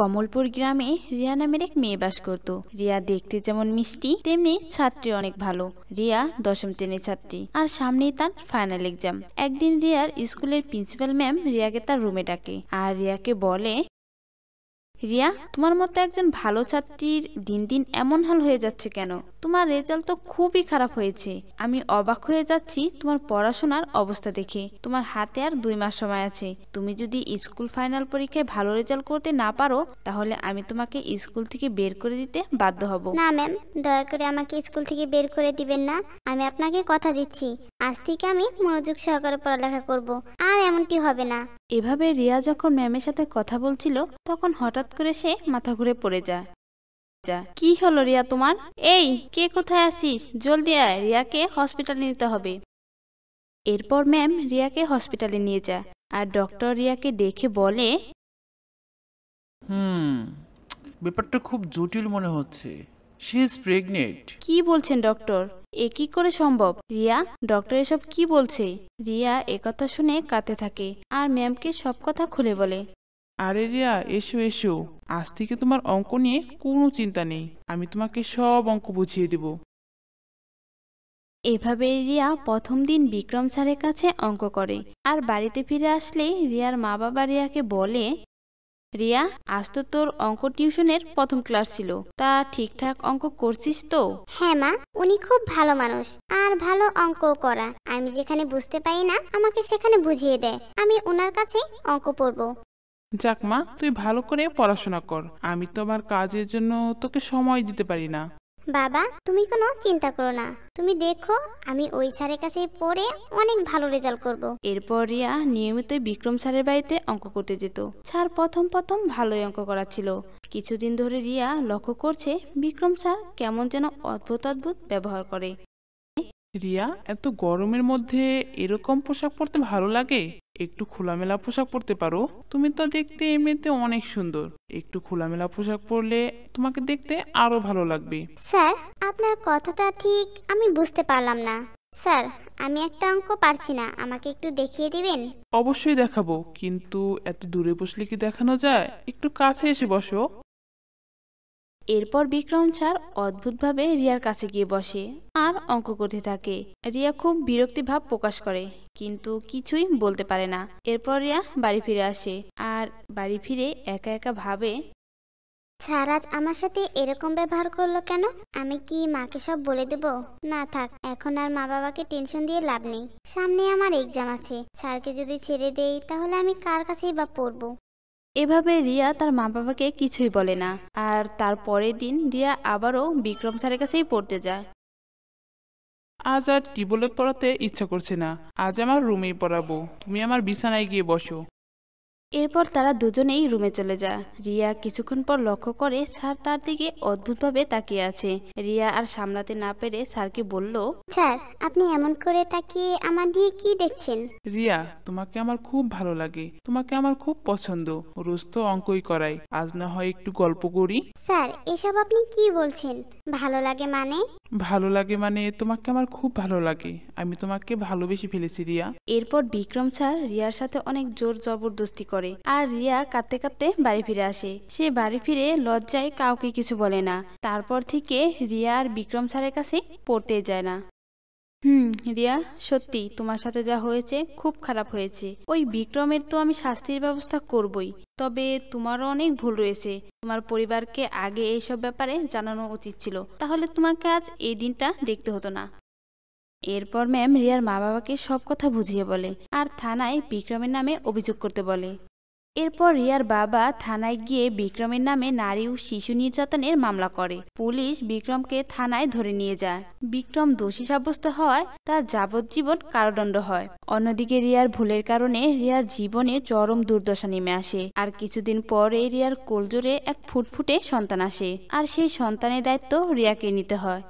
কমলপুর গ্রামে রিয়া নামের এক মেয়ে বাস করত রিয়া দেখতে যেমন মিষ্টি তেমনি ছাত্রী অনেক ভালো রিয়া দশম শ্রেণীর ছাত্রী আর সামনেই তার ফাইনাল এক্সাম একদিন রিয়ার স্কুলের প্রিন্সিপাল ম্যাম রিয়াকে তার রুমে ডাকে আর রিয়াকে বলে রিয়া তোমার মতো একজন ভালো ছাত্রীর দিন দিন এমন হাল হয়ে যাচ্ছে কেন তোমার রেজাল্ট তো খুবই খারাপ হয়েছে আমি অবাক হয়ে যাচ্ছি তোমার পড়াশোনার অবস্থা দেখে তোমার হাতে আর দুই মাস সময় আছে তুমি যদি স্কুল ফাইনাল পরীক্ষায় ভালো রেজাল্ট করতে না পারো তাহলে আমি তোমাকে স্কুল থেকে বের করে দিতে বাধ্য হব না ম্যাম দয়া করে আমাকে স্কুল থেকে বের করে দিবেন না আমি আপনাকে কথা দিচ্ছি আজ থেকে আমি মনোযোগ সহকারে পড়ালেখা করব আর এমনটি হবে না এভাবে রিয়া যখন ম্যামের সাথে কথা বলছিল তখন হঠাৎ হঠাৎ করে সে মাথা ঘুরে পড়ে যায় কি হলো রিয়া তোমার এই কে কোথায় আসিস জলদি আয় রিয়াকে হসপিটালে নিতে হবে এরপর ম্যাম রিয়াকে হসপিটালে নিয়ে যায় আর ডক্টর রিয়াকে দেখে বলে হুম ব্যাপারটা খুব জটিল মনে হচ্ছে শি ইজ প্রেগনেন্ট কি বলছেন ডক্টর এ কি করে সম্ভব রিয়া ডক্টর এসব কি বলছে রিয়া একথা শুনে কাতে থাকে আর ম্যামকে সব কথা খুলে বলে আরে রিয়া এসো এসো আজ থেকে তোমার অঙ্ক নিয়ে কোনো চিন্তা নেই আমি তোমাকে সব অঙ্ক বুঝিয়ে দেব এভাবে রিয়া প্রথম দিন বিক্রম স্যারের কাছে অঙ্ক করে আর বাড়িতে ফিরে আসলে রিয়ার মা বাবা রিয়াকে বলে রিয়া আজ তো তোর অঙ্ক টিউশনের প্রথম ক্লাস ছিল তা ঠিকঠাক অঙ্ক করছিস তো হ্যাঁ মা উনি খুব ভালো মানুষ আর ভালো অঙ্ক করা আমি যেখানে বুঝতে পারি না আমাকে সেখানে বুঝিয়ে দেয় আমি ওনার কাছে অঙ্ক পড়বো যাক মা তুই ভালো করে পড়াশোনা কর আমি তো আমার কাজের জন্য তোকে সময় দিতে পারি না বাবা তুমি কোনো চিন্তা করো না তুমি দেখো আমি ওই স্যারের কাছে পড়ে অনেক ভালো রেজাল্ট করব এরপর রিয়া নিয়মিত বিক্রম স্যারের বাড়িতে অঙ্ক করতে যেত স্যার প্রথম প্রথম ভালোই অঙ্ক করাচ্ছিল কিছুদিন ধরে রিয়া লক্ষ্য করছে বিক্রম স্যার কেমন যেন অদ্ভুত অদ্ভুত ব্যবহার করে রিয়া এত গরমের মধ্যে এরকম পোশাক পরতে ভালো লাগে একটু খোলামেলা পোশাক পরতে পারো তুমি তো দেখতে এমনিতে অনেক সুন্দর একটু খোলামেলা পোশাক পরলে তোমাকে দেখতে আরো ভালো লাগবে স্যার আপনার কথাটা ঠিক আমি বুঝতে পারলাম না স্যার আমি একটা অঙ্ক পারছি না আমাকে একটু দেখিয়ে দিবেন অবশ্যই দেখাবো কিন্তু এত দূরে বসলে কি দেখানো যায় একটু কাছে এসে বসো এরপর বিক্রম স্যার অদ্ভুতভাবে রিয়ার কাছে গিয়ে বসে আর অঙ্ক করতে থাকে রিয়া খুব বিরক্তি ভাব প্রকাশ করে কিন্তু কিছুই বলতে পারে না এরপর রিয়া বাড়ি ফিরে আসে আর বাড়ি ফিরে একা একা ভাবে ছাড়াজ আমার সাথে এরকম ব্যবহার করলো কেন আমি কি মাকে সব বলে দেব না থাক এখন আর মা বাবাকে টেনশন দিয়ে লাভ নেই সামনে আমার এক্সাম আছে স্যারকে যদি ছেড়ে দেই তাহলে আমি কার কাছেই বা পড়বো এভাবে রিয়া তার মা বাবাকে কিছুই বলে না আর তারপরের দিন রিয়া আবারও বিক্রম স্যারের কাছেই পড়তে যায় আজ আর টিবলে পড়াতে ইচ্ছা করছে না আজ আমার রুমেই পড়াবো তুমি আমার বিছানায় গিয়ে বসো এরপর তারা দুজনেই রুমে চলে যায় রিয়া কিছুক্ষণ পর লক্ষ্য করে স্যার তার দিকে অদ্ভুতভাবে তাকিয়ে আছে রিয়া আর সামলাতে না পেরে স্যারকে বলল স্যার আপনি এমন করে তাকিয়ে আমার দিয়ে কি দেখছেন রিয়া তোমাকে আমার খুব ভালো লাগে তোমাকে আমার খুব পছন্দ রোজ তো অঙ্কই করাই আজ না হয় একটু গল্প করি স্যার এসব আপনি কি বলছেন ভালো লাগে মানে ভালো লাগে মানে তোমাকে আমার খুব ভালো লাগে আমি তোমাকে ভালোবেসে ফেলেছি রিয়া এরপর বিক্রম স্যার রিয়ার সাথে অনেক জোর জবরদস্তি করে করে আর রিয়া কাঁদতে কাঁদতে বাড়ি ফিরে আসে সে বাড়ি ফিরে লজ্জায় কাউকে কিছু বলে না তারপর থেকে রিয়া আর বিক্রম স্যারের কাছে পড়তে যায় না হুম রিয়া সত্যি তোমার সাথে যা হয়েছে খুব খারাপ হয়েছে ওই বিক্রমের তো আমি শাস্তির ব্যবস্থা করবই তবে তোমারও অনেক ভুল রয়েছে তোমার পরিবারকে আগে এইসব ব্যাপারে জানানো উচিত ছিল তাহলে তোমাকে আজ এই দিনটা দেখতে হতো না এরপর ম্যাম রিয়ার মা বাবাকে সব কথা বুঝিয়ে বলে আর থানায় বিক্রমের নামে অভিযোগ করতে বলে এরপর রিয়ার বাবা থানায় গিয়ে বিক্রমের নামে নারী ও শিশু নির্যাতনের মামলা করে পুলিশ বিক্রমকে থানায় ধরে নিয়ে যায় বিক্রম দোষী সাব্যস্ত হয় তার যাবজ্জীবন কারাদণ্ড হয় অন্যদিকে রিয়ার ভুলের কারণে রিয়ার জীবনে চরম দুর্দশা নেমে আসে আর কিছুদিন পরে রিয়ার কোলজোরে এক ফুটফুটে সন্তান আসে আর সেই সন্তানের দায়িত্ব রিয়াকে নিতে হয়